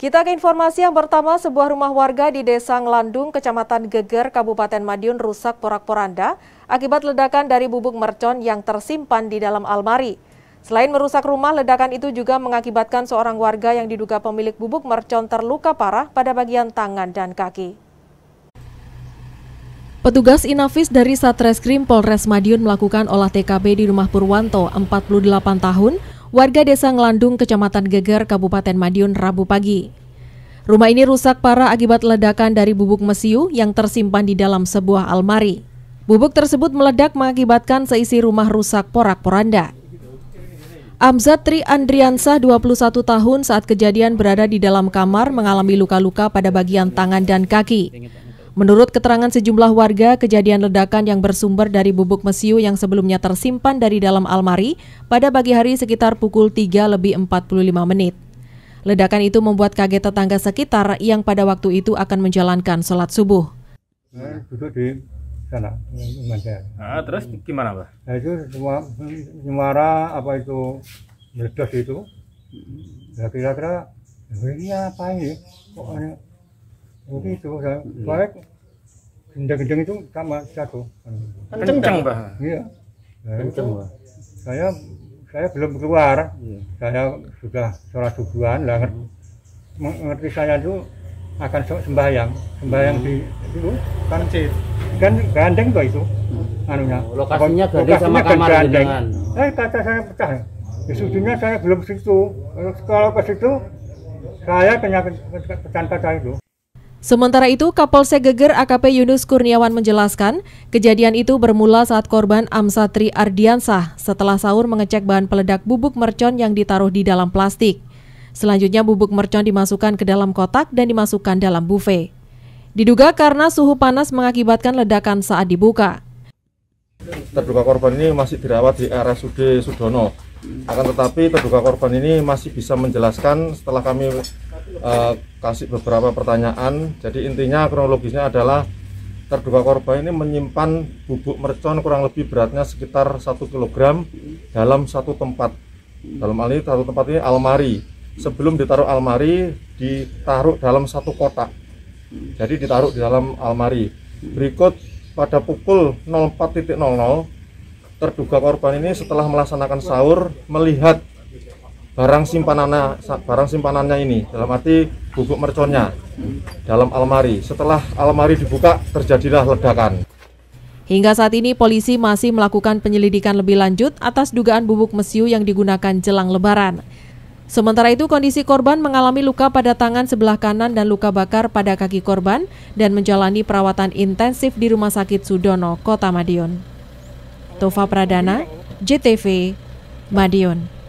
Kita ke informasi yang pertama, sebuah rumah warga di Desa Ngelandung, Kecamatan Geger, Kabupaten Madiun rusak porak-poranda akibat ledakan dari bubuk mercon yang tersimpan di dalam almari. Selain merusak rumah, ledakan itu juga mengakibatkan seorang warga yang diduga pemilik bubuk mercon terluka parah pada bagian tangan dan kaki. Petugas Inafis dari Satreskrim Polres Madiun melakukan olah TKP di rumah Purwanto, 48 tahun, warga desa Ngelandung, kecamatan Geger, Kabupaten Madiun, Rabu pagi. Rumah ini rusak parah akibat ledakan dari bubuk mesiu yang tersimpan di dalam sebuah almari. Bubuk tersebut meledak mengakibatkan seisi rumah rusak porak-poranda. Amzat Tri Andriansah 21 tahun saat kejadian berada di dalam kamar mengalami luka-luka pada bagian tangan dan kaki. Menurut keterangan sejumlah warga, kejadian ledakan yang bersumber dari bubuk mesiu yang sebelumnya tersimpan dari dalam almari pada pagi hari sekitar pukul 3 lebih 45 menit. Ledakan itu membuat kaget tetangga sekitar yang pada waktu itu akan menjalankan sholat subuh. Nah, duduk di sana, nah, terus gimana, Pak? Nah, itu semua nyemara apa itu meledak itu. Nah, kira-kira ini apa ini? Kok mungkin hmm. itu saya baik hmm. gendang-gendang itu sama satu kenceng pak iya nah, kenceng pak saya saya belum keluar iya. saya sudah sholat subuhan lah mengerti saya itu akan sembahyang sembahyang hmm. di itu kan kan gandeng tuh itu hmm. anunya oh, lokasinya gandeng sama kamar gandeng. eh kaca saya pecah sudutnya saya belum situ kalau ke situ saya kenyang pecah kaca itu Sementara itu, Kapolsek Geger AKP Yunus Kurniawan menjelaskan, kejadian itu bermula saat korban Amsatri Ardiansah setelah sahur mengecek bahan peledak bubuk mercon yang ditaruh di dalam plastik. Selanjutnya bubuk mercon dimasukkan ke dalam kotak dan dimasukkan dalam buffet. Diduga karena suhu panas mengakibatkan ledakan saat dibuka. Terduga korban ini masih dirawat di RSUD Sudono. Akan tetapi terduga korban ini masih bisa menjelaskan setelah kami uh, kasih beberapa pertanyaan. Jadi intinya kronologisnya adalah terduga korban ini menyimpan bubuk mercon kurang lebih beratnya sekitar 1 kg dalam satu tempat. Dalam hal ini satu tempat ini almari. Sebelum ditaruh almari, ditaruh dalam satu kotak. Jadi ditaruh di dalam almari. Berikut pada pukul 04.00 terduga korban ini setelah melaksanakan sahur melihat barang simpanannya barang simpanannya ini dalam arti bubuk merconnya dalam almari. Setelah almari dibuka terjadilah ledakan. Hingga saat ini polisi masih melakukan penyelidikan lebih lanjut atas dugaan bubuk mesiu yang digunakan jelang lebaran. Sementara itu kondisi korban mengalami luka pada tangan sebelah kanan dan luka bakar pada kaki korban dan menjalani perawatan intensif di Rumah Sakit Sudono, Kota Madiun. Tova Pradana, JTV, Madiun.